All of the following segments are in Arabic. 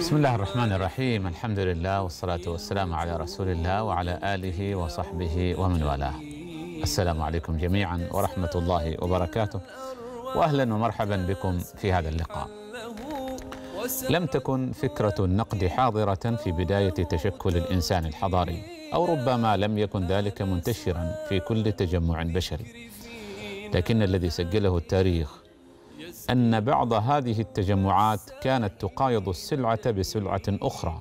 بسم الله الرحمن الرحيم الحمد لله والصلاة والسلام على رسول الله وعلى آله وصحبه ومن والاه السلام عليكم جميعا ورحمة الله وبركاته وأهلا ومرحبا بكم في هذا اللقاء لم تكن فكرة النقد حاضرة في بداية تشكل الإنسان الحضاري أو ربما لم يكن ذلك منتشرا في كل تجمع بشري لكن الذي سجله التاريخ أن بعض هذه التجمعات كانت تقايض السلعة بسلعة أخرى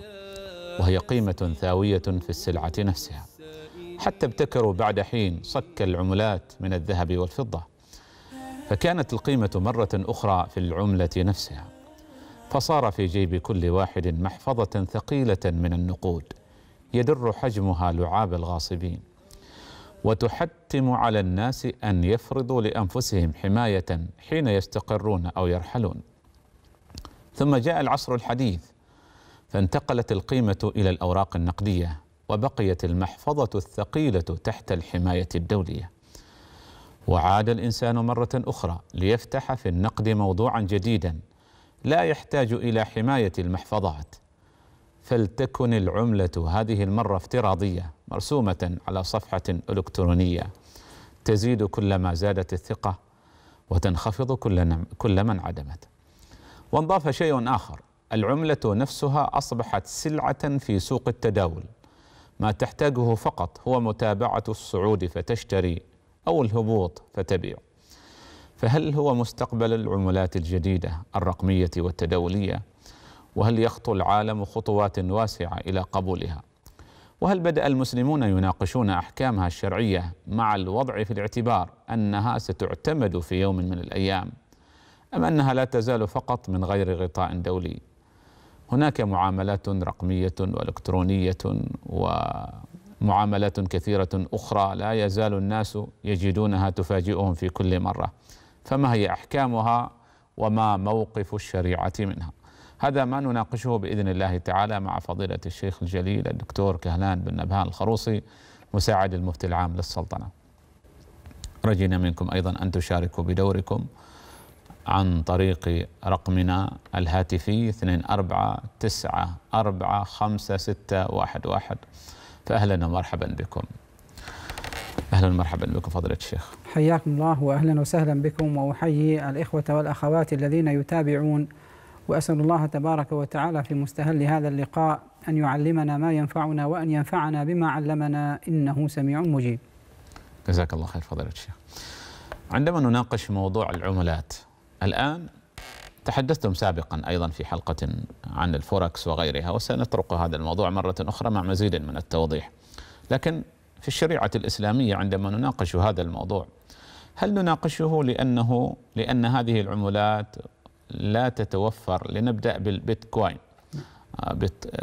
وهي قيمة ثاوية في السلعة نفسها حتى ابتكروا بعد حين صك العملات من الذهب والفضة فكانت القيمة مرة أخرى في العملة نفسها فصار في جيب كل واحد محفظة ثقيلة من النقود يدر حجمها لعاب الغاصبين وتحتم على الناس أن يفرضوا لأنفسهم حماية حين يستقرون أو يرحلون ثم جاء العصر الحديث فانتقلت القيمة إلى الأوراق النقدية وبقيت المحفظة الثقيلة تحت الحماية الدولية وعاد الإنسان مرة أخرى ليفتح في النقد موضوعا جديدا لا يحتاج إلى حماية المحفظات فلتكن العملة هذه المرة افتراضية مرسومة على صفحة إلكترونية تزيد كلما زادت الثقة وتنخفض كلما انعدمت وانضاف شيء آخر العملة نفسها أصبحت سلعة في سوق التداول ما تحتاجه فقط هو متابعة الصعود فتشتري أو الهبوط فتبيع فهل هو مستقبل العملات الجديدة الرقمية والتداولية؟ وهل يخطو العالم خطوات واسعة إلى قبولها وهل بدأ المسلمون يناقشون أحكامها الشرعية مع الوضع في الاعتبار أنها ستعتمد في يوم من الأيام أم أنها لا تزال فقط من غير غطاء دولي هناك معاملات رقمية وإلكترونية ومعاملات كثيرة أخرى لا يزال الناس يجدونها تفاجئهم في كل مرة فما هي أحكامها وما موقف الشريعة منها هذا ما نناقشه بإذن الله تعالى مع فضيلة الشيخ الجليل الدكتور كهلان بن نبهان الخروصي مساعد المفتي العام للسلطنة رجينا منكم أيضا أن تشاركوا بدوركم عن طريق رقمنا الهاتفي 24945611 فأهلا ومرحبا بكم اهلا ومرحبا بكم فضيله الشيخ. حياكم الله واهلا وسهلا بكم واحيي الاخوه والاخوات الذين يتابعون وأسأل الله تبارك وتعالى في مستهل هذا اللقاء أن يعلمنا ما ينفعنا وأن ينفعنا بما علمنا إنه سميع مجيب جزاك الله خير فضيلة الشيخ عندما نناقش موضوع العملات الآن تحدثتم سابقا أيضا في حلقة عن الفوركس وغيرها وسنطرق هذا الموضوع مرة أخرى مع مزيد من التوضيح لكن في الشريعة الإسلامية عندما نناقش هذا الموضوع هل نناقشه لأنه لأن هذه العملات لا تتوفر لنبدأ بالبيتكوين آه،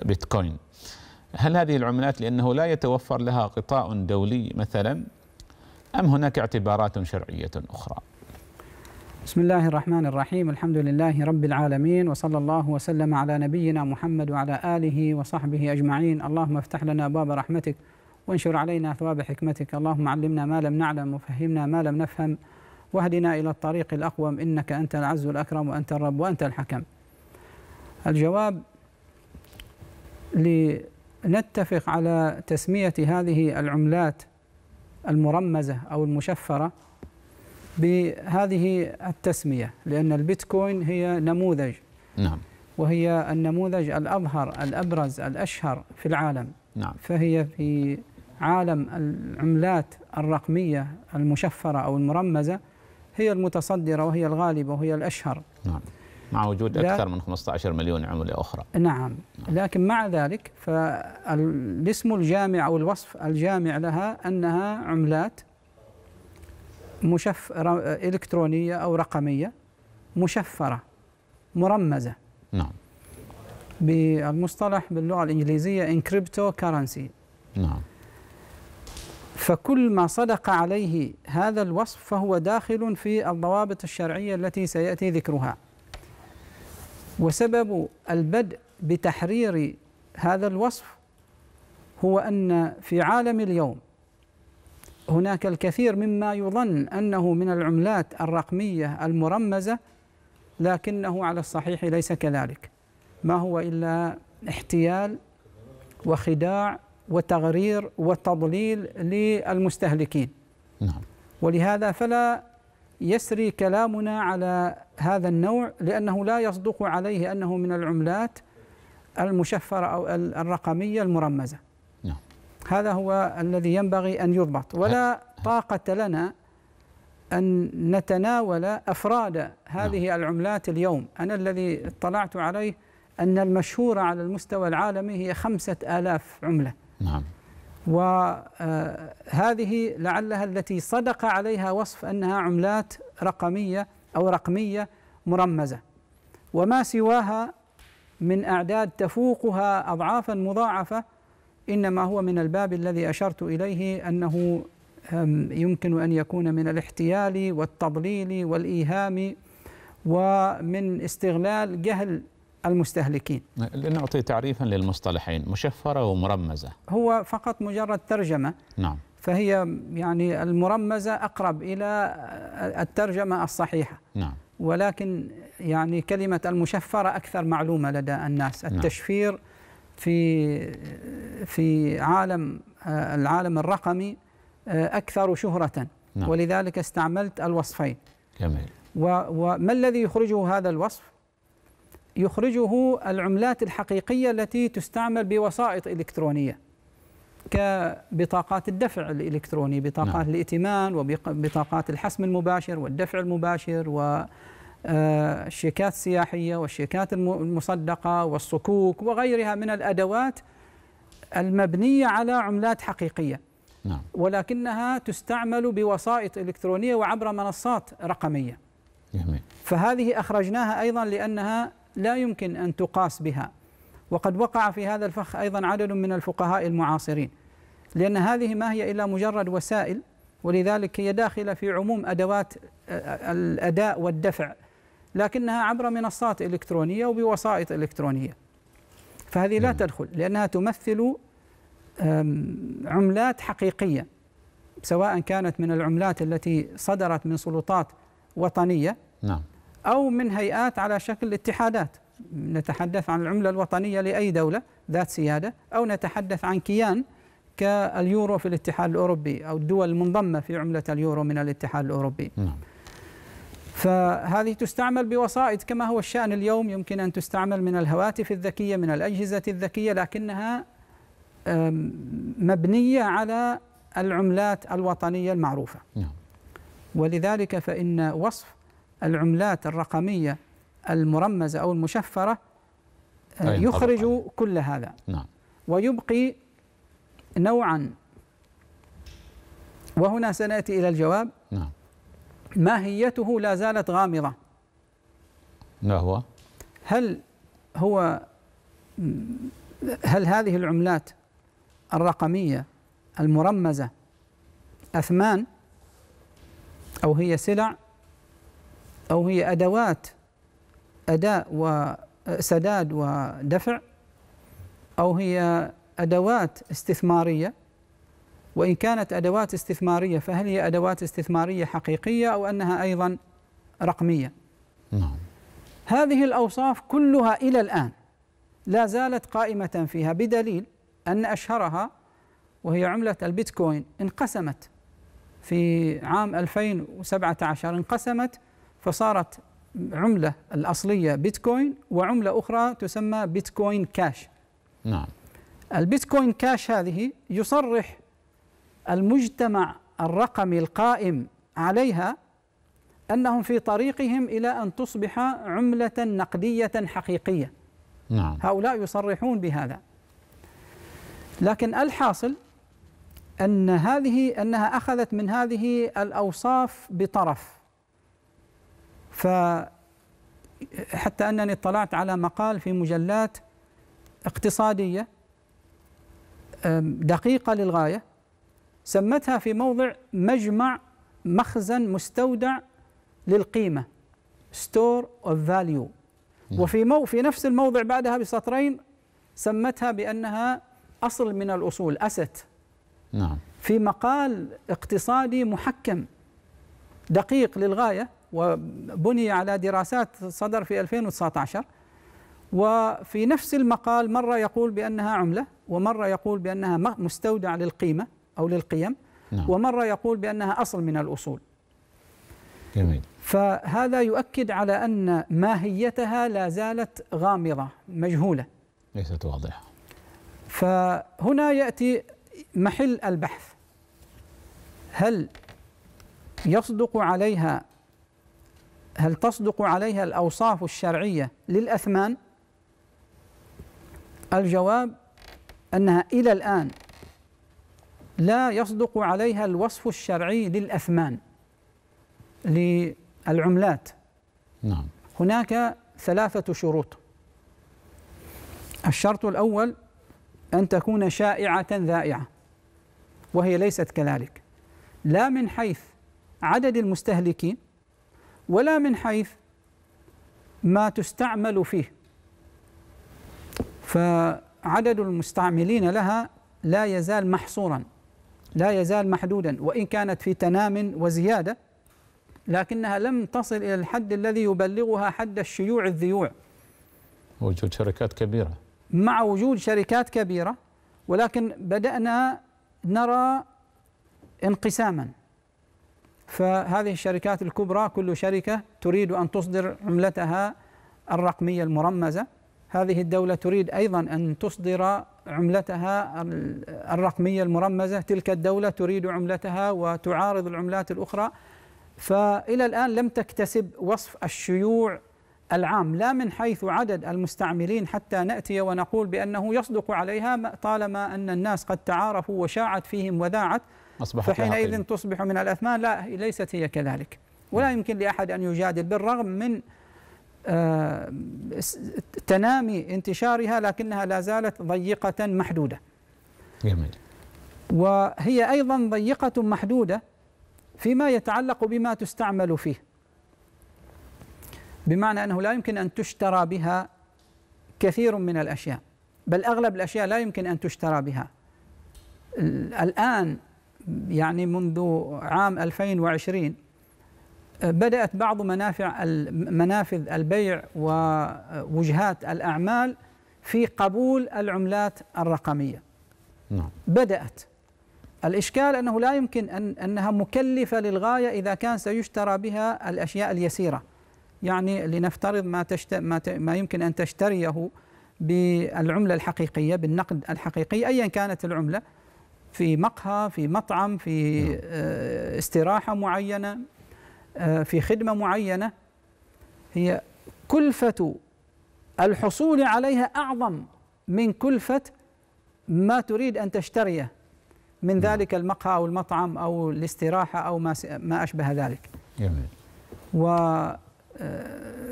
بيتكوين هل هذه العملات لأنه لا يتوفر لها قطاع دولي مثلا أم هناك اعتبارات شرعية أخرى بسم الله الرحمن الرحيم الحمد لله رب العالمين وصلى الله وسلم على نبينا محمد وعلى آله وصحبه أجمعين اللهم افتح لنا باب رحمتك وانشر علينا ثواب حكمتك اللهم علمنا ما لم نعلم وفهمنا ما لم نفهم واهدنا إلى الطريق الأقوم إنك أنت العز الأكرم وأنت الرب وأنت الحكم الجواب لنتفق على تسمية هذه العملات المرمزة أو المشفرة بهذه التسمية لأن البيتكوين هي نموذج نعم وهي النموذج الأظهر الأبرز الأشهر في العالم نعم فهي في عالم العملات الرقمية المشفرة أو المرمزة هي المتصدرة وهي الغالبة وهي الأشهر نعم مع وجود أكثر من 15 مليون عملة أخرى نعم لكن مع ذلك فالاسم الجامع أو الوصف الجامع لها أنها عملات مشف إلكترونية أو رقمية مشفرة مرمزة نعم بالمصطلح باللغة الإنجليزية انكريبتو كارنسي نعم فكل ما صدق عليه هذا الوصف فهو داخل في الضوابط الشرعية التي سيأتي ذكرها وسبب البدء بتحرير هذا الوصف هو أن في عالم اليوم هناك الكثير مما يظن أنه من العملات الرقمية المرمزة لكنه على الصحيح ليس كذلك ما هو إلا احتيال وخداع وتغرير وتضليل للمستهلكين نعم. ولهذا فلا يسري كلامنا على هذا النوع لأنه لا يصدق عليه أنه من العملات المشفرة أو الرقمية المرمزة نعم. هذا هو الذي ينبغي أن يضبط ولا طاقة لنا أن نتناول أفراد هذه نعم. العملات اليوم أنا الذي اطلعت عليه أن المشهورة على المستوى العالمي هي خمسة آلاف عملة نعم وهذه لعلها التي صدق عليها وصف انها عملات رقميه او رقميه مرمزه وما سواها من اعداد تفوقها اضعافا مضاعفه انما هو من الباب الذي اشرت اليه انه يمكن ان يكون من الاحتيال والتضليل والايهام ومن استغلال جهل المستهلكين لنعطي تعريفا للمصطلحين مشفرة ومرمزة هو فقط مجرد ترجمة نعم فهي يعني المرمزة أقرب إلى الترجمة الصحيحة نعم ولكن يعني كلمة المشفرة أكثر معلومة لدى الناس نعم. التشفير في في عالم العالم الرقمي أكثر شهرة نعم. ولذلك استعملت الوصفين جميل وما الذي يخرجه هذا الوصف يخرجه العملات الحقيقية التي تستعمل بوسائط إلكترونية كبطاقات الدفع الإلكتروني بطاقات نعم. الائتمان وبطاقات الحسم المباشر والدفع المباشر و آه، الشيكات السياحية والشيكات المصدقة والصكوك وغيرها من الأدوات المبنية على عملات حقيقية نعم. ولكنها تستعمل بوسائط إلكترونية وعبر منصات رقمية جميل. فهذه أخرجناها أيضا لأنها لا يمكن أن تقاس بها وقد وقع في هذا الفخ أيضا عدد من الفقهاء المعاصرين لأن هذه ما هي إلا مجرد وسائل ولذلك هي داخلة في عموم أدوات آه، الأداء والدفع لكنها عبر منصات إلكترونية وبوسائط إلكترونية فهذه لا نعم. تدخل لأنها تمثل عملات حقيقية سواء كانت من العملات التي صدرت من سلطات وطنية نعم أو من هيئات على شكل اتحادات نتحدث عن العملة الوطنية لأي دولة ذات سيادة أو نتحدث عن كيان كاليورو في الاتحاد الأوروبي أو الدول المنضمة في عملة اليورو من الاتحاد الأوروبي نعم. فهذه تستعمل بوسائط كما هو الشأن اليوم يمكن أن تستعمل من الهواتف الذكية من الأجهزة الذكية لكنها مبنية على العملات الوطنية المعروفة نعم. ولذلك فإن وصف العملات الرقمية المرمزة أو المشفرة آه، يخرج كل هذا نعم. ويبقي نوعا وهنا سنأتي إلى الجواب نعم. ماهيته لا زالت غامضة ما هو؟ هل هو هل هذه العملات الرقمية المرمزة أثمان أو هي سلع أو هي أدوات أداء وسداد ودفع أو هي أدوات استثمارية وإن كانت أدوات استثمارية فهل هي أدوات استثمارية حقيقية أو أنها أيضا رقمية نعم هذه الأوصاف كلها إلى الآن لا زالت قائمة فيها بدليل أن أشهرها وهي عملة البيتكوين انقسمت في عام 2017 انقسمت فصارت عملة الأصلية بيتكوين وعملة أخرى تسمى بيتكوين كاش نعم البيتكوين كاش هذه يصرح المجتمع الرقمي القائم عليها أنهم في طريقهم إلى أن تصبح عملة نقدية حقيقية نعم. هؤلاء يصرحون بهذا لكن الحاصل أن هذه أنها أخذت من هذه الأوصاف بطرف ف حتى أنني اطلعت على مقال في مجلات اقتصادية دقيقة للغاية سمتها في موضع مجمع مخزن مستودع للقيمة ستور اوف فاليو وفي مو في نفس الموضع بعدها بسطرين سمتها بأنها أصل من الأصول أست نعم في مقال اقتصادي محكم دقيق للغاية وبني على دراسات صدر في 2019 وفي نفس المقال مرة يقول بأنها عملة ومرة يقول بأنها مستودع للقيمة أو للقيم نعم. ومرة يقول بأنها أصل من الأصول جميل فهذا يؤكد على أن ماهيتها لا زالت غامضة مجهولة ليست واضحة فهنا يأتي محل البحث هل يصدق عليها هل تصدق عليها الأوصاف الشرعية للأثمان؟ الجواب أنها إلى الآن لا يصدق عليها الوصف الشرعي للأثمان للعملات نعم هناك ثلاثة شروط الشرط الأول أن تكون شائعة ذائعة وهي ليست كذلك لا من حيث عدد المستهلكين ولا من حيث ما تستعمل فيه فعدد المستعملين لها لا يزال محصورا لا يزال محدودا وإن كانت في تنام وزيادة لكنها لم تصل إلى الحد الذي يبلغها حد الشيوع الذيوع وجود شركات كبيرة مع وجود شركات كبيرة ولكن بدأنا نرى انقساما فهذه الشركات الكبرى كل شركة تريد أن تصدر عملتها الرقمية المرمزة هذه الدولة تريد أيضا أن تصدر عملتها الرقمية المرمزة تلك الدولة تريد عملتها وتعارض العملات الأخرى فإلى الآن لم تكتسب وصف الشيوع العام لا من حيث عدد المستعملين حتى نأتي ونقول بأنه يصدق عليها طالما أن الناس قد تعارفوا وشاعت فيهم وذاعت فحينئذ تصبح من الأثمان لا ليست هي كذلك ولا يمكن لأحد أن يجادل بالرغم من آه، تنامي انتشارها لكنها لا زالت ضيقة محدودة جميل وهي أيضا ضيقة محدودة فيما يتعلق بما تستعمل فيه بمعنى أنه لا يمكن أن تشترى بها كثير من الأشياء بل أغلب الأشياء لا يمكن أن تشترى بها الآن يعني منذ عام 2020 آه، بدأت بعض منافع منافذ البيع ووجهات الأعمال في قبول العملات الرقمية نعم. بدأت الإشكال أنه لا يمكن أن أنها مكلفة للغاية إذا كان سيشترى بها الأشياء اليسيرة يعني لنفترض ما, تشت... ما, ت... ما يمكن أن تشتريه بالعملة الحقيقية بالنقد الحقيقي أيا كانت العملة في مقهى في مطعم في نعم. آه، استراحة معينة آه، في خدمة معينة هي كلفة الحصول عليها أعظم من كلفة ما تريد أن تشتريه من نعم. ذلك المقهى أو المطعم أو الاستراحة أو ما, ما أشبه ذلك جميل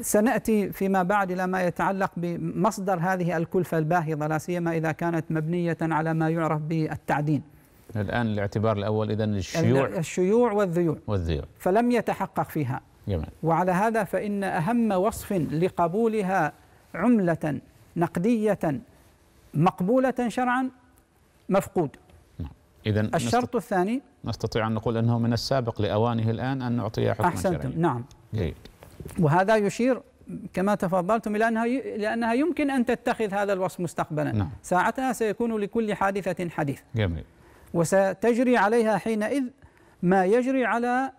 وسنأتي آه، فيما بعد إلى ما يتعلق بمصدر هذه الكلفة الباهظة لا سيما إذا كانت مبنية على ما يعرف بالتعدين الآن الاعتبار الأول إذا الشيوع الشيوع والذيوع والذيوع فلم يتحقق فيها جميل. وعلى هذا فإن أهم وصف لقبولها عملة نقدية مقبولة شرعا مفقود نعم. إذا الشرط الثاني نستطيع أن نقول أنه من السابق لأوانه الآن أن نعطيها حكم أحسنتم شرعي. نعم جيد وهذا يشير كما تفضلتم إلى أنها لأنها يمكن أن تتخذ هذا الوصف مستقبلا نعم. ساعتها سيكون لكل حادثة حديث جميل وستجري عليها حينئذ ما يجري على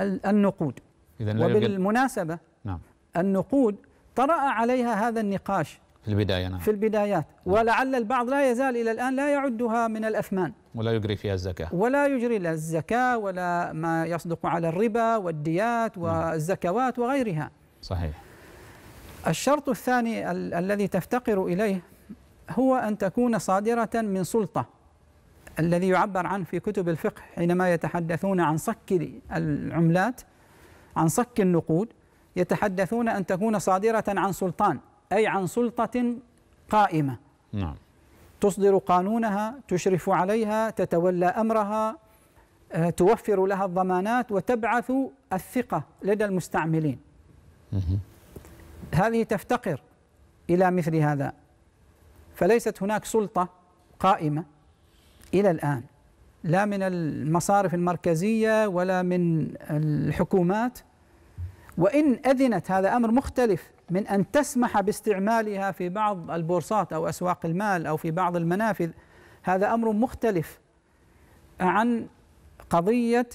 النقود وبالمناسبة نعم. النقود طرأ عليها هذا النقاش في البداية نعم. في البدايات نعم. ولعل البعض لا يزال إلى الآن لا يعدها من الأثمان ولا يجري فيها الزكاة ولا يجري لا الزكاة ولا ما يصدق على الربا والديات نعم. والزكوات وغيرها صحيح الشرط الثاني ال الذي تفتقر إليه هو أن تكون صادرة من سلطة الذي يعبر عنه في كتب الفقه حينما يتحدثون عن صك العملات عن صك النقود يتحدثون أن تكون صادرة عن سلطان أي عن سلطة قائمة نعم تصدر قانونها تشرف عليها تتولى أمرها آه، توفر لها الضمانات وتبعث الثقة لدى المستعملين هذه تفتقر إلى مثل هذا فليست هناك سلطة قائمة إلى الآن لا من المصارف المركزية ولا من الحكومات وإن أذنت هذا أمر مختلف من أن تسمح باستعمالها في بعض البورصات أو أسواق المال أو في بعض المنافذ هذا أمر مختلف عن قضية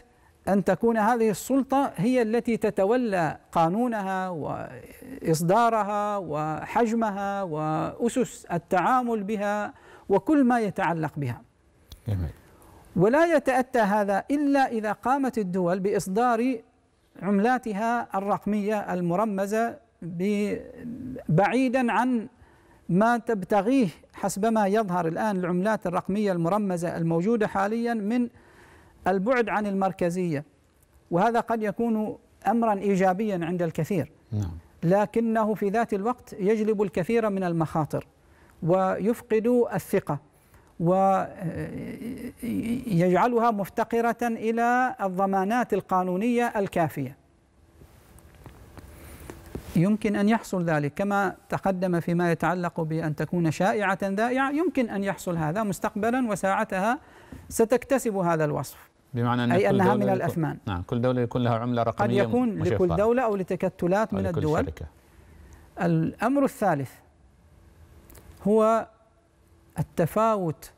أن تكون هذه السلطة هي التي تتولى قانونها وإصدارها وحجمها وأسس التعامل بها وكل ما يتعلق بها ولا يتأتى هذا إلا إذا قامت الدول بإصدار عملاتها الرقمية المرمزة بعيدا عن ما تبتغيه حسب ما يظهر الآن العملات الرقمية المرمزة الموجودة حاليا من البعد عن المركزية وهذا قد يكون أمرا إيجابيا عند الكثير نعم. لكنه في ذات الوقت يجلب الكثير من المخاطر ويفقد الثقة ويجعلها مفتقرة إلى الضمانات القانونية الكافية يمكن أن يحصل ذلك كما تقدم فيما يتعلق بأن تكون شائعة ذائعة يمكن أن يحصل هذا مستقبلا وساعتها ستكتسب هذا الوصف بمعنى أن أي أنها من الأثمان نعم كل دولة يكون لها عملة رقمية قد يكون لكل دولة أو لتكتلات أو من لكل الدول شركة. الأمر الثالث هو التفاوت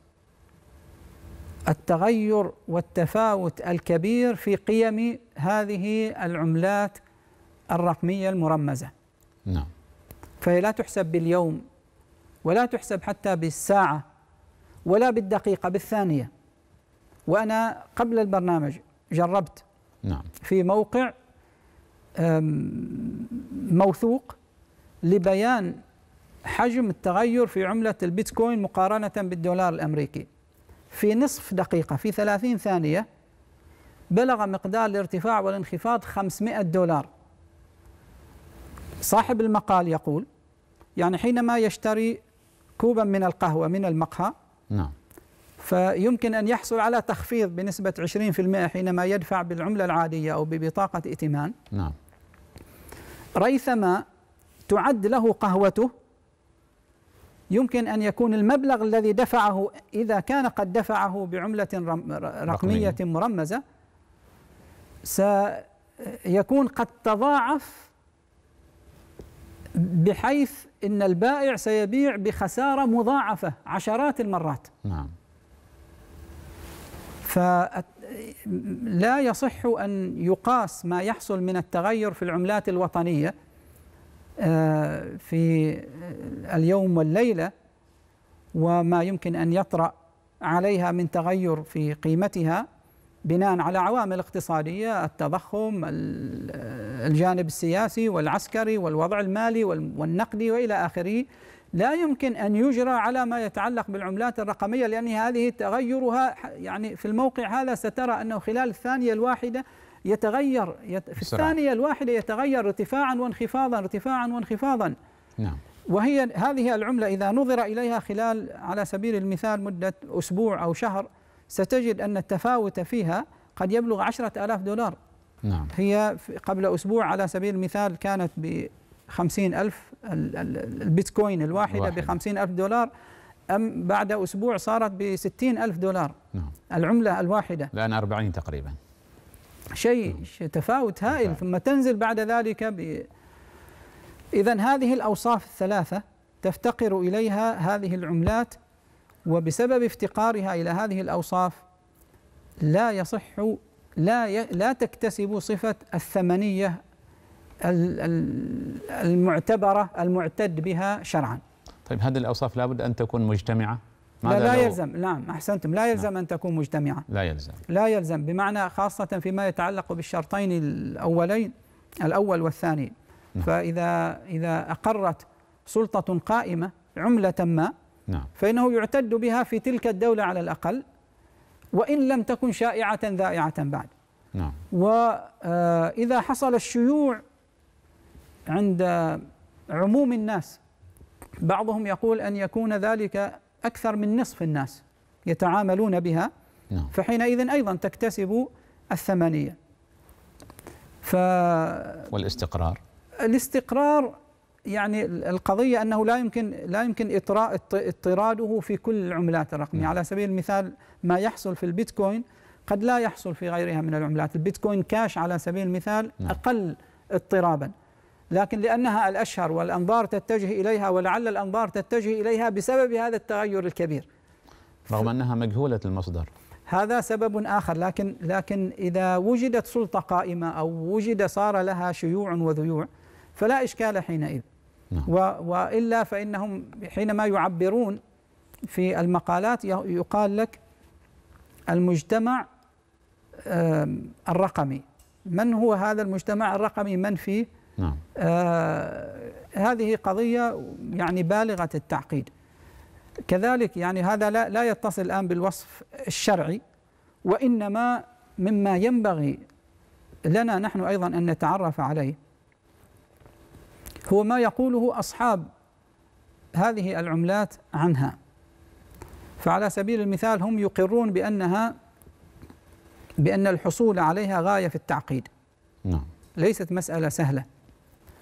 التغير والتفاوت الكبير في قيم هذه العملات الرقمية المرمزة نعم فهي لا تحسب باليوم ولا تحسب حتى بالساعة ولا بالدقيقة بالثانية وأنا قبل البرنامج جربت نعم في موقع موثوق لبيان حجم التغير في عملة البيتكوين مقارنة بالدولار الأمريكي في نصف دقيقة في 30 ثانية بلغ مقدار الارتفاع والانخفاض 500 دولار صاحب المقال يقول يعني حينما يشتري كوبا من القهوة من المقهى نعم فيمكن أن يحصل على تخفيض بنسبة 20% حينما يدفع بالعملة العادية أو ببطاقة ائتمان نعم ريثما تعد له قهوته يمكن أن يكون المبلغ الذي دفعه إذا كان قد دفعه بعملة رقمية مرمزة سيكون قد تضاعف بحيث أن البائع سيبيع بخسارة مضاعفة عشرات المرات نعم فلا يصح أن يقاس ما يحصل من التغير في العملات الوطنية آه، في اليوم والليله وما يمكن ان يطرا عليها من تغير في قيمتها بناء على عوامل اقتصاديه التضخم الجانب السياسي والعسكري والوضع المالي والنقدي والى اخره لا يمكن ان يجرى على ما يتعلق بالعملات الرقميه لان هذه تغيرها يعني في الموقع هذا سترى انه خلال الثانيه الواحده يتغير يت... في بسرعة. الثانية الواحدة يتغير ارتفاعا وانخفاضا ارتفاعا وانخفاضا نعم وهي هذه العملة إذا نظر إليها خلال على سبيل المثال مدة أسبوع أو شهر ستجد أن التفاوت فيها قد يبلغ عشرة ألاف دولار نعم. هي قبل أسبوع على سبيل المثال كانت ب خمسين ألف البيتكوين الواحدة بخمسين ألف دولار أم بعد أسبوع صارت بستين ألف دولار نعم. العملة الواحدة الآن أربعين تقريبا شيء تفاوت هائل ثم تنزل بعد ذلك ب إذا هذه الأوصاف الثلاثة تفتقر إليها هذه العملات وبسبب افتقارها إلى هذه الأوصاف لا يصح لا ي... لا تكتسب صفة الثمنية المعتبرة المعتد بها شرعا طيب هذه الأوصاف لابد أن تكون مجتمعة لا, لا يلزم نعم أحسنتم لا يلزم لا. نعم. أن تكون مجتمعة لا يلزم لا يلزم بمعنى خاصة فيما يتعلق بالشرطين الأولين الأول والثاني نعم. فإذا إذا أقرت سلطة قائمة عملة ما نعم. فإنه يعتد بها في تلك الدولة على الأقل وإن لم تكن شائعة ذائعة بعد نعم. وإذا آه، حصل الشيوع عند عموم الناس بعضهم يقول أن يكون ذلك أكثر من نصف الناس يتعاملون بها نعم. فحينئذ أيضا تكتسب الثمانية ف والاستقرار الاستقرار يعني القضية أنه لا يمكن لا يمكن إطراء اطراده في كل العملات الرقمية نعم. على سبيل المثال ما يحصل في البيتكوين قد لا يحصل في غيرها من العملات البيتكوين كاش على سبيل المثال نعم. أقل اضطرابا لكن لأنها الأشهر والأنظار تتجه إليها ولعل الأنظار تتجه إليها بسبب هذا التغير الكبير رغم أنها مجهولة المصدر هذا سبب آخر لكن لكن إذا وجدت سلطة قائمة أو وجد صار لها شيوع وذيوع فلا إشكال حينئذ نعم. وإلا فإنهم حينما يعبرون في المقالات يقال لك المجتمع الرقمي من هو هذا المجتمع الرقمي من فيه نعم. آه هذه قضية يعني بالغة التعقيد كذلك يعني هذا لا, لا يتصل الآن بالوصف الشرعي وإنما مما ينبغي لنا نحن أيضا أن نتعرف عليه هو ما يقوله أصحاب هذه العملات عنها فعلى سبيل المثال هم يقرون بأنها بأن الحصول عليها غاية في التعقيد نعم. ليست مسألة سهلة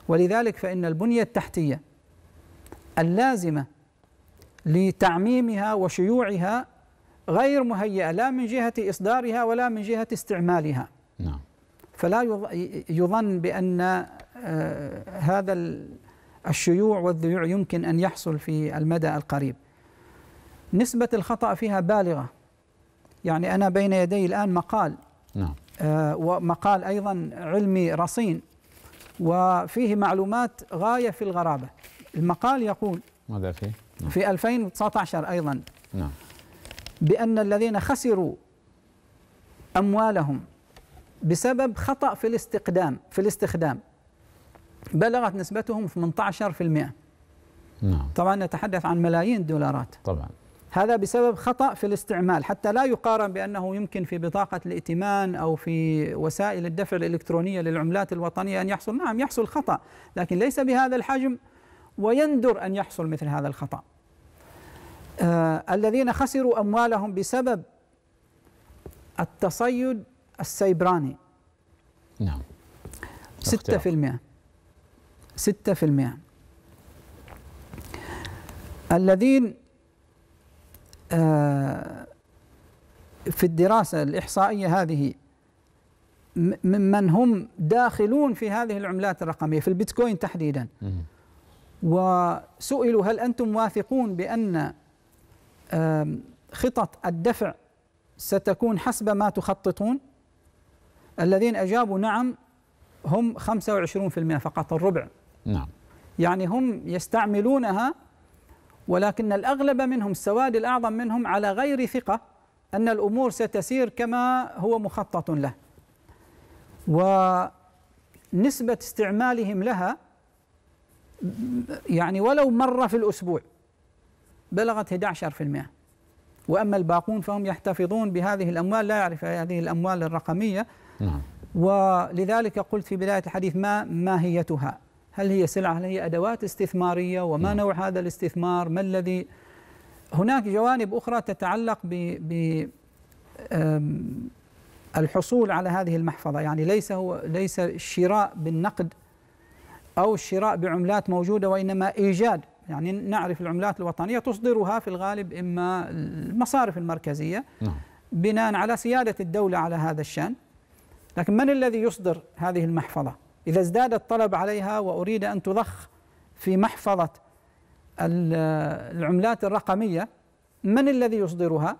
ولذلك فإن البنية التحتية اللازمة لتعميمها وشيوعها غير مهيئة لا من جهة إصدارها ولا من جهة استعمالها نعم. فلا يظن بأن آه، هذا الشيوع والذيوع يمكن أن يحصل في المدى القريب نسبة الخطأ فيها بالغة يعني أنا بين يدي الآن مقال نعم. آه، ومقال أيضا علمي رصين وفيه معلومات غاية في الغرابة المقال يقول ماذا فيه؟ نعم. في 2019 أيضا نعم بأن الذين خسروا أموالهم بسبب خطأ في الاستقدام في الاستخدام بلغت نسبتهم 18% نعم طبعا نتحدث عن ملايين الدولارات طبعا هذا بسبب خطأ في الاستعمال حتى لا يقارن بأنه يمكن في بطاقة الائتمان أو في وسائل الدفع الإلكترونية للعملات الوطنية أن يحصل نعم يحصل خطأ لكن ليس بهذا الحجم ويندر أن يحصل مثل هذا الخطأ آه الذين خسروا أموالهم بسبب التصيد السيبراني نعم ستة في المئة ستة في المئة الذين آه، في الدراسة الإحصائية هذه ممن هم داخلون في هذه العملات الرقمية في البيتكوين تحديدا وسئلوا هل أنتم واثقون بأن خطط الدفع ستكون حسب ما تخططون الذين أجابوا نعم هم 25% فقط الربع نعم يعني هم يستعملونها ولكن الأغلب منهم السواد الأعظم منهم على غير ثقة أن الأمور ستسير كما هو مخطط له ونسبة استعمالهم لها يعني ولو مرة في الأسبوع بلغت 11% وأما الباقون فهم يحتفظون بهذه الأموال لا يعرف هذه الأموال الرقمية نعم. ولذلك قلت في بداية الحديث ما ماهيتها هل هي سلعة هل هي أدوات استثمارية وما نعم. نوع هذا الاستثمار ما الذي هناك جوانب أخرى تتعلق ب الحصول على هذه المحفظة يعني ليس هو ليس الشراء بالنقد أو الشراء بعملات موجودة وإنما إيجاد يعني نعرف العملات الوطنية تصدرها في الغالب إما المصارف المركزية نعم. بناء على سيادة الدولة على هذا الشأن لكن من الذي يصدر هذه المحفظة إذا ازداد الطلب عليها وأريد أن تضخ في محفظة العملات الرقمية من الذي يصدرها؟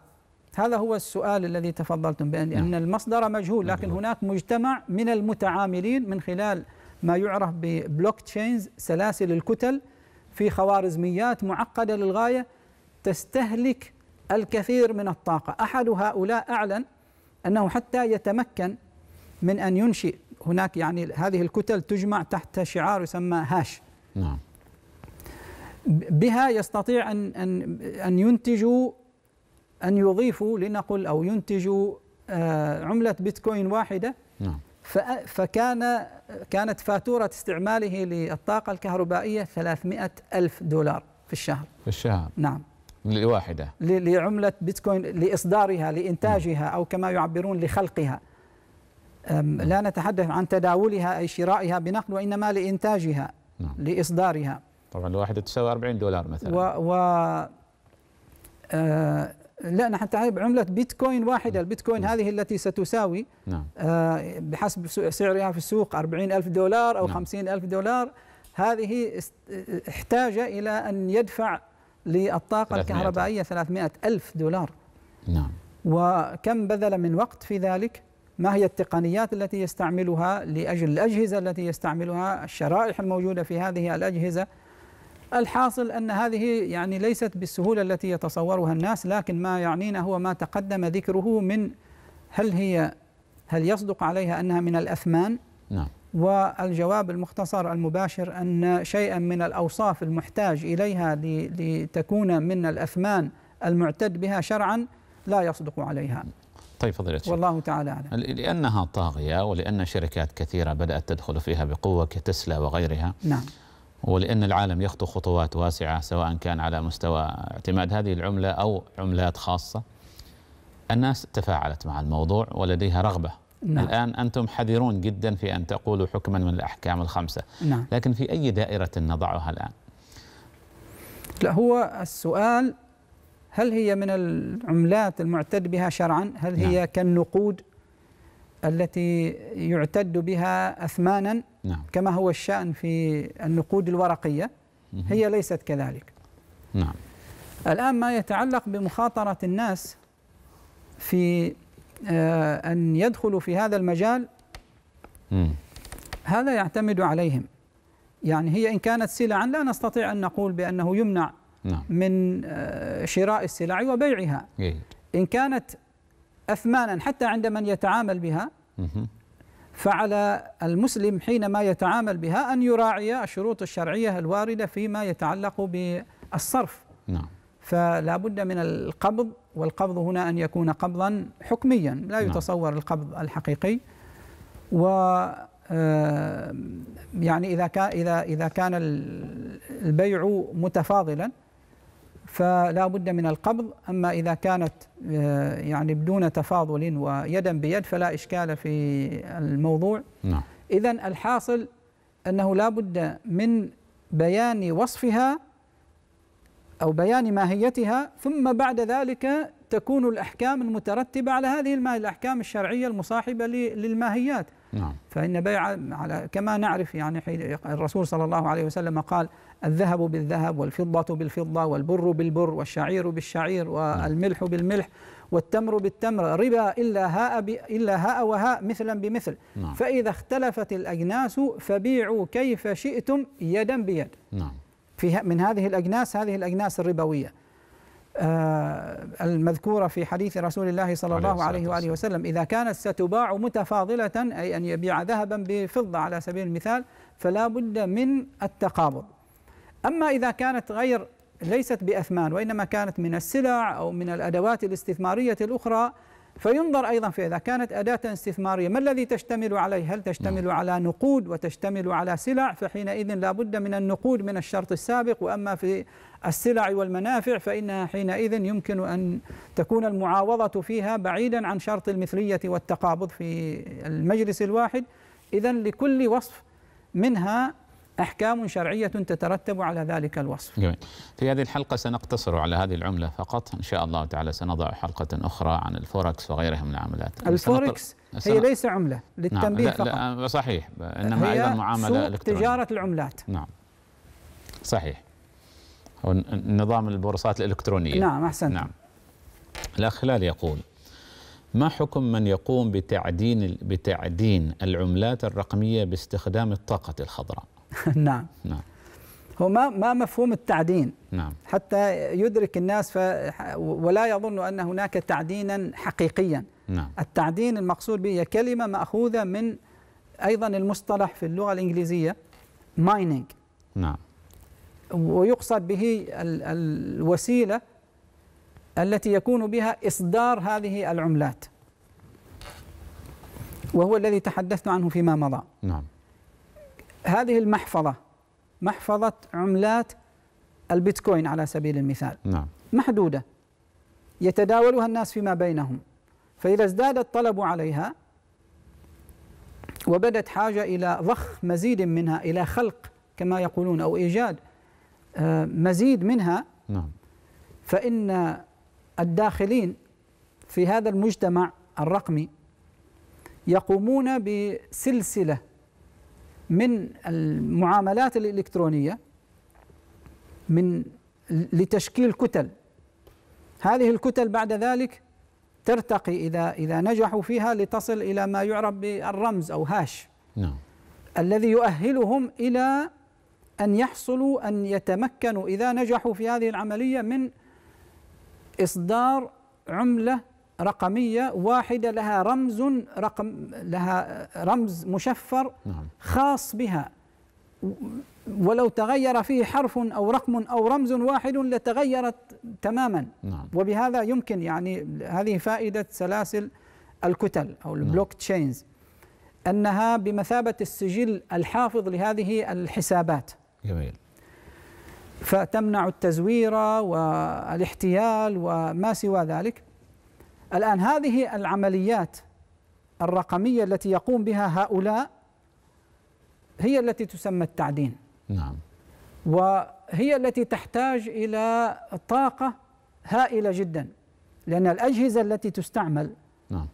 هذا هو السؤال الذي تفضلتم بأن نعم. أن المصدر مجهول نعم. لكن هناك مجتمع من المتعاملين من خلال ما يعرف ببلوك تشينز سلاسل الكتل في خوارزميات معقدة للغاية تستهلك الكثير من الطاقة أحد هؤلاء أعلن أنه حتى يتمكن من أن ينشئ هناك يعني هذه الكتل تجمع تحت شعار يسمى هاش نعم بها يستطيع أن, أن, أن ينتجوا أن يضيفوا لنقل أو ينتجوا آه، عملة بيتكوين واحدة نعم فكان كانت فاتورة استعماله للطاقة الكهربائية 300 ألف دولار في الشهر في الشهر نعم لواحدة لعملة بيتكوين لإصدارها لإنتاجها أو كما يعبرون لخلقها نعم. لا نتحدث عن تداولها أي شرائها بنقد وإنما لإنتاجها نعم. لإصدارها طبعا الواحدة تساوي 40 دولار مثلا و, و... آه، لا نحن تعرف عملة بيتكوين واحدة نعم. البيتكوين نعم. هذه التي ستساوي نعم. آه، بحسب سعرها في السوق 40 ألف دولار أو نعم. 50 ألف دولار هذه احتاج إلى أن يدفع للطاقة الكهربائية 300 ألف دولار نعم وكم بذل من وقت في ذلك ما هي التقنيات التي يستعملها لأجل الأجهزة التي يستعملها الشرائح الموجودة في هذه الأجهزة الحاصل أن هذه يعني ليست بالسهولة التي يتصورها الناس لكن ما يعنينا هو ما تقدم ذكره من هل هي هل يصدق عليها أنها من الأثمان نعم والجواب المختصر المباشر أن شيئا من الأوصاف المحتاج إليها لتكون من الأثمان المعتد بها شرعا لا يصدق عليها طيب فضيلة والله تعالى أعلم لأنها طاغية ولأن شركات كثيرة بدأت تدخل فيها بقوة كتسلا وغيرها نعم ولأن العالم يخطو خطوات واسعة سواء كان على مستوى اعتماد هذه العملة أو عملات خاصة الناس تفاعلت مع الموضوع ولديها رغبة نعم. الآن أنتم حذرون جدا في أن تقولوا حكما من الأحكام الخمسة نعم. لكن في أي دائرة نضعها الآن؟ لا هو السؤال هل هي من العملات المعتد بها شرعا هل هي نعم. كالنقود التي يعتد بها أثمانا نعم. كما هو الشأن في النقود الورقية هي ليست كذلك نعم الآن ما يتعلق بمخاطرة الناس في آه، أن يدخلوا في هذا المجال هذا يعتمد عليهم يعني هي إن كانت سلعا لا نستطيع أن نقول بأنه يمنع نعم. من آه، شراء السلع وبيعها إيه. إن كانت أثمانا حتى عند من يتعامل بها فعلى المسلم حينما يتعامل بها أن يراعي الشروط الشرعية الواردة فيما يتعلق بالصرف نعم. فلا بد من القبض والقبض هنا أن يكون قبضا حكميا لا نعم. يتصور القبض الحقيقي و آه، يعني إذا كان إذا إذا كان البيع متفاضلا فلا بد من القبض أما إذا كانت آه، يعني بدون تفاضل ويدا بيد فلا إشكال في الموضوع نعم. إذا الحاصل أنه لا بد من بيان وصفها أو بيان ماهيتها ثم بعد ذلك تكون الأحكام المترتبة على هذه الماهية الأحكام الشرعية المصاحبة للماهيات نعم. فإن بيع على كما نعرف يعني الرسول صلى الله عليه وسلم قال الذهب بالذهب والفضة بالفضة والبر بالبر والشعير بالشعير والملح بالملح والتمر بالتمر ربا إلا هاء, إلا هاء وهاء مثلا بمثل نعم. فإذا اختلفت الأجناس فبيعوا كيف شئتم يدا بيد نعم. في من هذه الأجناس هذه الأجناس الربوية آه المذكورة في حديث رسول الله صلى الله عليه وآله وسلم إذا كانت ستباع متفاضلة أي أن يبيع ذهبا بفضة على سبيل المثال فلا بد من التقابض أما إذا كانت غير ليست بأثمان وإنما كانت من السلع أو من الأدوات الاستثمارية الأخرى فينظر أيضا في إذا كانت أداة استثمارية ما الذي تشتمل عليه هل تشتمل نعم. على نقود وتشتمل على سلع فحينئذ لا بد من النقود من الشرط السابق وأما في السلع والمنافع فإنها حينئذ يمكن أن تكون المعاوضة فيها بعيدا عن شرط المثلية والتقابض في المجلس الواحد إذا لكل وصف منها أحكام شرعية تترتب على ذلك الوصف جميل. في هذه الحلقة سنقتصر على هذه العملة فقط إن شاء الله تعالى سنضع حلقة أخرى عن الفوركس وغيرها من العملات الفوركس سنطل... هي ليس عملة للتنبيه نعم. فقط لا صحيح إنما هي أيضا معاملة سوق إلكترونية تجارة العملات نعم صحيح نظام البورصات الإلكترونية نعم أحسنت نعم الأخ خلال يقول ما حكم من يقوم بتعدين بتعدين العملات الرقمية باستخدام الطاقة الخضراء؟ نعم نعم هو ما ما مفهوم التعدين نعم. حتى يدرك الناس ولا يظن ان هناك تعدينا حقيقيا نعم. التعدين المقصود به كلمه ماخوذه من ايضا المصطلح في اللغه الانجليزيه مايننج نعم ويقصد به الوسيله التي يكون بها اصدار هذه العملات وهو الذي تحدثنا عنه فيما مضى نعم هذه المحفظة محفظة عملات البيتكوين على سبيل المثال نعم. محدودة يتداولها الناس فيما بينهم فإذا ازداد الطلب عليها وبدت حاجة إلى ضخ مزيد منها إلى خلق كما يقولون أو إيجاد آه، مزيد منها نعم. فإن الداخلين في هذا المجتمع الرقمي يقومون بسلسلة من المعاملات الإلكترونية من لتشكيل كتل هذه الكتل بعد ذلك ترتقي إذا إذا نجحوا فيها لتصل إلى ما يعرف بالرمز أو هاش نعم. الذي يؤهلهم إلى أن يحصلوا أن يتمكنوا إذا نجحوا في هذه العملية من إصدار عملة رقمية واحدة لها رمز رقم لها رمز مشفر نعم. خاص بها ولو تغير فيه حرف أو رقم أو رمز واحد لتغيرت تماما نعم. وبهذا يمكن يعني هذه فائدة سلاسل الكتل أو نعم. البلوك تشينز أنها بمثابة السجل الحافظ لهذه الحسابات جميل فتمنع التزوير والاحتيال وما سوى ذلك الآن هذه العمليات الرقمية التي يقوم بها هؤلاء هي التي تسمى التعدين نعم وهي التي تحتاج إلى طاقة هائلة جدا لأن الأجهزة التي تستعمل نعم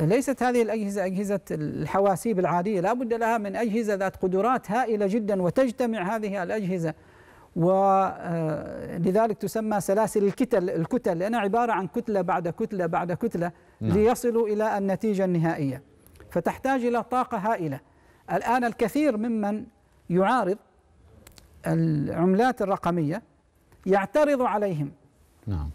ليست هذه الأجهزة أجهزة الحواسيب العادية لا بد لها من أجهزة ذات قدرات هائلة جدا وتجتمع هذه الأجهزة ولذلك آه، تسمى سلاسل الكتل الكتل لأنها عبارة عن كتلة بعد كتلة بعد كتلة نعم. ليصلوا إلى النتيجة النهائية فتحتاج إلى طاقة هائلة الآن الكثير ممن يعارض العملات الرقمية يعترض عليهم نعم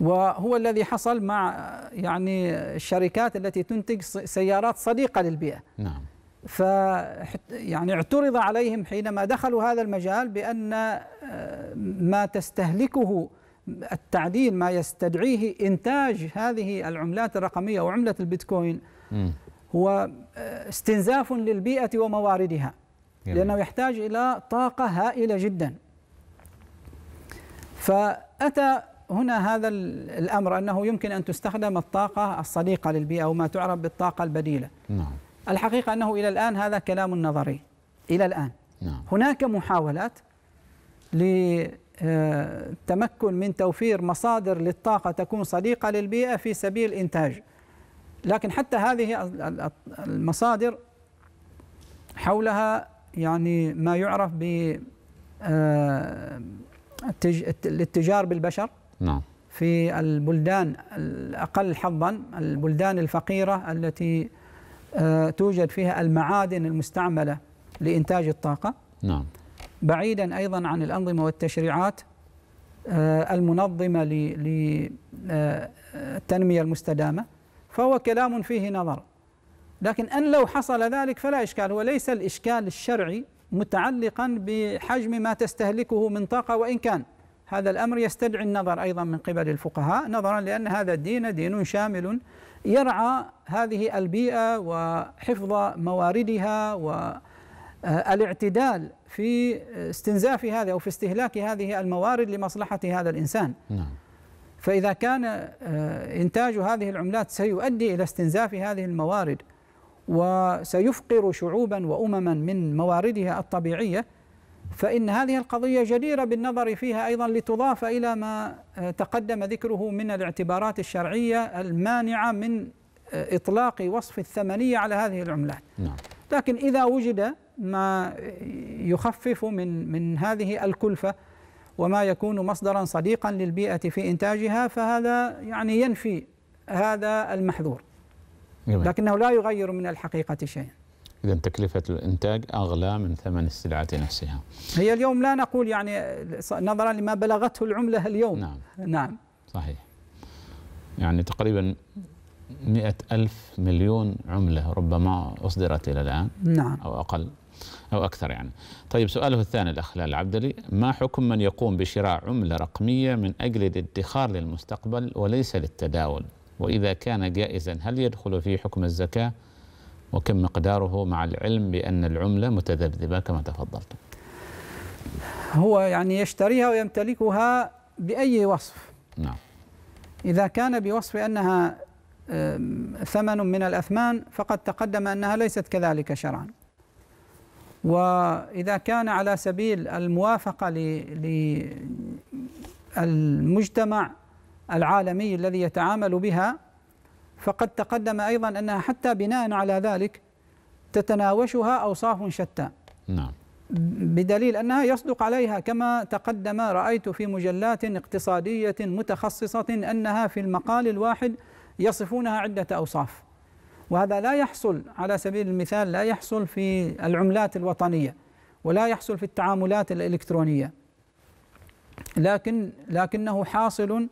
وهو الذي حصل مع يعني الشركات التي تنتج سيارات صديقة للبيئة نعم ف يعني اعترض عليهم حينما دخلوا هذا المجال بأن آه، ما تستهلكه التعدين ما يستدعيه إنتاج هذه العملات الرقمية وعملة البيتكوين هو آه، استنزاف للبيئة ومواردها لأنه يحتاج إلى طاقة هائلة جدا فأتى هنا هذا الأمر أنه يمكن أن تستخدم الطاقة الصديقة للبيئة وما تعرف بالطاقة البديلة نعم الحقيقة أنه إلى الآن هذا كلام نظري إلى الآن نعم. هناك محاولات لتمكن من توفير مصادر للطاقة تكون صديقة للبيئة في سبيل الإنتاج لكن حتى هذه المصادر حولها يعني ما يعرف ب الاتجار آه، بالبشر نعم في البلدان الأقل حظا البلدان الفقيرة التي آه، توجد فيها المعادن المستعملة لإنتاج الطاقة نعم بعيدا أيضا عن الأنظمة والتشريعات آه، المنظمة للتنمية آه، المستدامة فهو كلام فيه نظر لكن أن لو حصل ذلك فلا إشكال وليس الإشكال الشرعي متعلقا بحجم ما تستهلكه من طاقة وإن كان هذا الأمر يستدعي النظر أيضا من قبل الفقهاء نظرا لأن هذا الدين دين شامل يرعى هذه البيئة وحفظ مواردها والاعتدال في استنزاف هذا أو في استهلاك هذه الموارد لمصلحة هذا الإنسان نعم. فإذا كان آه، إنتاج هذه العملات سيؤدي إلى استنزاف هذه الموارد وسيفقر شعوبا وأمما من مواردها الطبيعية فإن هذه القضية جديرة بالنظر فيها أيضا لتضاف إلى ما آه، تقدم ذكره من الاعتبارات الشرعية المانعة من آه، إطلاق وصف الثمنية على هذه العملات نعم. لكن إذا وجد ما يخفف من من هذه الكلفة وما يكون مصدرا صديقا للبيئة في إنتاجها فهذا يعني ينفي هذا المحذور لكنه لا يغير من الحقيقة شيئا إذا تكلفة الإنتاج أغلى من ثمن السلعة نفسها هي اليوم لا نقول يعني نظرا لما بلغته العملة اليوم نعم نعم صحيح يعني تقريبا مئة ألف مليون عملة ربما أصدرت إلى الآن نعم أو أقل أو أكثر يعني طيب سؤاله الثاني الأخ لال العبدلي ما حكم من يقوم بشراء عملة رقمية من أجل الادخار للمستقبل وليس للتداول وإذا كان جائزا هل يدخل في حكم الزكاة وكم مقداره مع العلم بأن العملة متذبذبة كما تفضلت هو يعني يشتريها ويمتلكها بأي وصف نعم إذا كان بوصف أنها ثمن من الأثمان فقد تقدم أنها ليست كذلك شرعا وإذا كان على سبيل الموافقة للمجتمع العالمي الذي يتعامل بها فقد تقدم أيضا أنها حتى بناء على ذلك تتناوشها أوصاف شتى نعم بدليل أنها يصدق عليها كما تقدم رأيت في مجلات اقتصادية متخصصة أنها في المقال الواحد يصفونها عدة أوصاف وهذا لا يحصل على سبيل المثال لا يحصل في العملات الوطنية ولا يحصل في التعاملات الإلكترونية لكن لكنه حاصل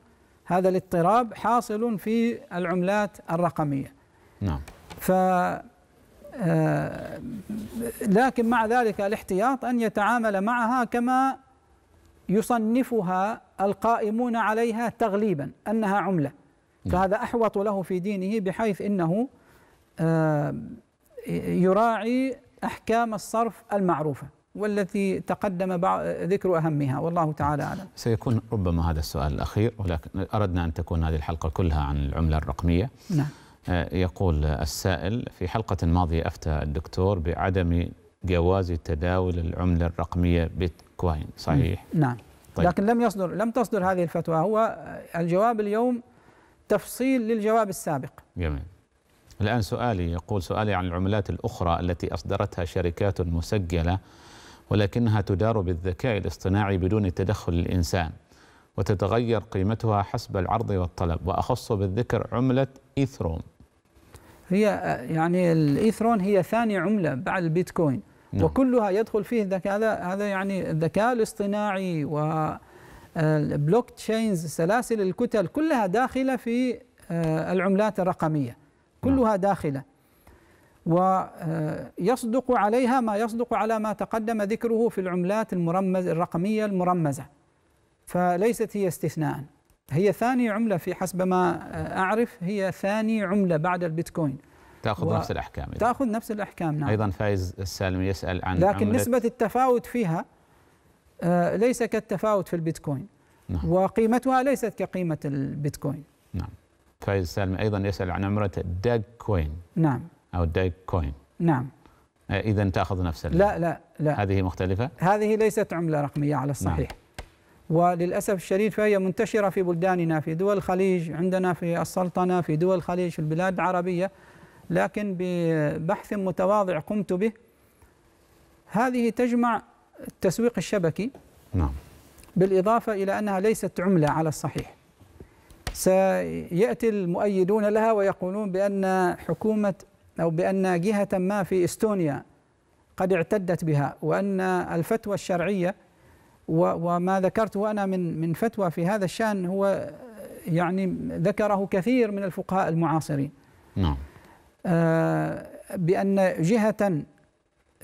هذا الاضطراب حاصل في العملات الرقمية نعم ف آه، لكن مع ذلك الاحتياط أن يتعامل معها كما يصنفها القائمون عليها تغليبا أنها عملة نعم. فهذا أحوط له في دينه بحيث أنه آه، يراعي أحكام الصرف المعروفة والتي تقدم ذكر أهمها والله تعالى أعلم سيكون ربما هذا السؤال الأخير ولكن أردنا أن تكون هذه الحلقة كلها عن العملة الرقمية نعم آه، يقول السائل في حلقة ماضية أفتى الدكتور بعدم جواز تداول العملة الرقمية بيتكوين صحيح؟ نعم طيب. لكن لم يصدر لم تصدر هذه الفتوى هو الجواب اليوم تفصيل للجواب السابق جميل الآن سؤالي يقول سؤالي عن العملات الأخرى التي أصدرتها شركات مسجلة ولكنها تدار بالذكاء الاصطناعي بدون تدخل الإنسان وتتغير قيمتها حسب العرض والطلب وأخص بالذكر عملة إيثروم هي يعني الإيثرون هي ثاني عملة بعد البيتكوين نعم. وكلها يدخل فيه الذكاء هذا هذا يعني الذكاء الاصطناعي والبلوك آه، تشينز سلاسل الكتل كلها داخله في آه، العملات الرقميه نعم. كلها نعم. داخله ويصدق عليها ما يصدق على ما تقدم ذكره في العملات المرمز الرقمية المرمزة فليست هي استثناء هي ثاني عملة في حسب ما أعرف هي ثاني عملة بعد البيتكوين تاخذ و... نفس الاحكام إذن. تاخذ نفس الاحكام نعم ايضا فايز السالم يسال عن لكن عملة نسبه التفاوت فيها آه، ليس كالتفاوت في البيتكوين نعم. وقيمتها ليست كقيمه البيتكوين نعم فايز السالم ايضا يسال عن عمله داج كوين نعم أو الدايك كوين نعم أه، إذا تأخذ نفس لا لا لا هذه مختلفة؟ هذه ليست عملة رقمية على نعم. الصحيح نعم. وللأسف الشديد فهي منتشرة في بلداننا في دول الخليج عندنا في السلطنة في دول الخليج في البلاد العربية لكن ببحث متواضع قمت به هذه تجمع التسويق الشبكي نعم بالإضافة إلى أنها ليست عملة على الصحيح سيأتي المؤيدون لها ويقولون بأن حكومة أو بأن جهة ما في إستونيا قد اعتدت بها وأن الفتوى الشرعية وما ذكرته أنا من من فتوى في هذا الشأن هو يعني ذكره كثير من الفقهاء المعاصرين نعم آه بأن جهة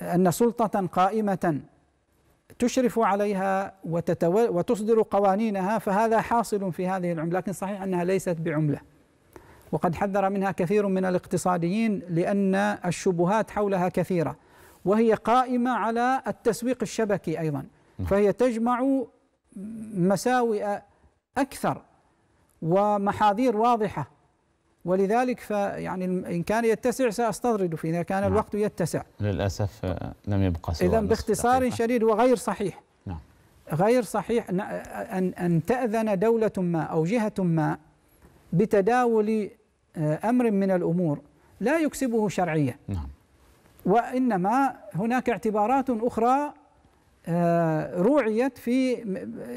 أن سلطة قائمة تشرف عليها وتصدر قوانينها فهذا حاصل في هذه العملة لكن صحيح أنها ليست بعملة وقد حذر منها كثير من الاقتصاديين لأن الشبهات حولها كثيرة وهي قائمة على التسويق الشبكي أيضا فهي تجمع مساوئ أكثر ومحاذير واضحة ولذلك فيعني إن كان يتسع سأستطرد فيه إذا كان نعم. الوقت يتسع للأسف آه، لم يبقى سوى إذا باختصار دقيقة. شديد وغير صحيح نعم. غير صحيح أن أن تأذن دولة ما أو جهة ما بتداول آه، امر من الامور لا يكسبه شرعيه نعم وانما هناك اعتبارات اخرى آه، روعيت في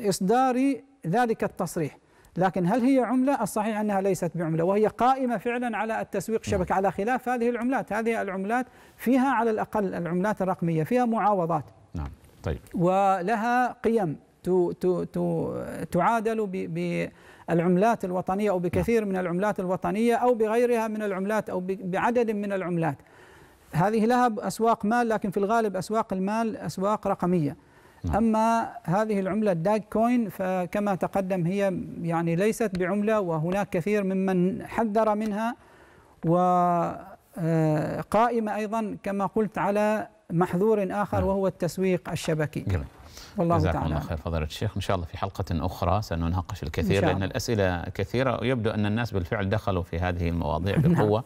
اصدار ذلك التصريح لكن هل هي عمله؟ الصحيح انها ليست بعمله وهي قائمه فعلا على التسويق الشبكه نعم. على خلاف هذه العملات، هذه العملات فيها على الاقل العملات الرقميه فيها معاوضات نعم طيب ولها قيم تعادل بالعملات الوطنية أو بكثير من العملات الوطنية أو بغيرها من العملات أو بعدد من العملات هذه لها أسواق مال لكن في الغالب أسواق المال أسواق رقمية نعم. أما هذه العملة الداج كوين فكما تقدم هي يعني ليست بعملة وهناك كثير ممن حذر منها وقائمة آه، أيضا كما قلت على محذور آخر نعم. وهو التسويق الشبكي جميل. والله جزاكم الله خير فضيلة الشيخ إن شاء الله في حلقة أخرى سنناقش الكثير لأن الأسئلة كثيرة ويبدو أن الناس بالفعل دخلوا في هذه المواضيع نعم. بقوة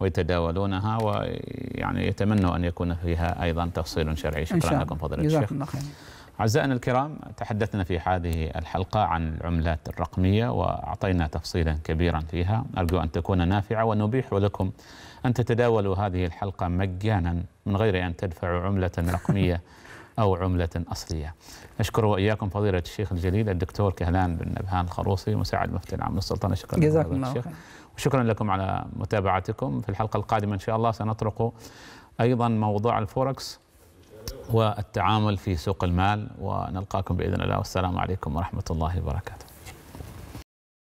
ويتداولونها ويعني يتمنوا أن يكون فيها أيضا تفصيل شرعي شكرا لكم فضيلة الشيخ الله خير. أعزائنا الكرام تحدثنا في هذه الحلقة عن العملات الرقمية وأعطينا تفصيلا كبيرا فيها أرجو أن تكون نافعة ونبيح لكم أن تتداولوا هذه الحلقة مجانا من غير أن تدفعوا عملة رقمية أو عملة أصلية نشكر وإياكم فضيلة الشيخ الجليل الدكتور كهلان بن نبهان الخروصي مساعد مفتي العام للسلطنة شكرا جزاكم الله الشيخ وشكرا لكم على متابعتكم في الحلقة القادمة إن شاء الله سنطرق أيضا موضوع الفوركس والتعامل في سوق المال ونلقاكم بإذن الله والسلام عليكم ورحمة الله وبركاته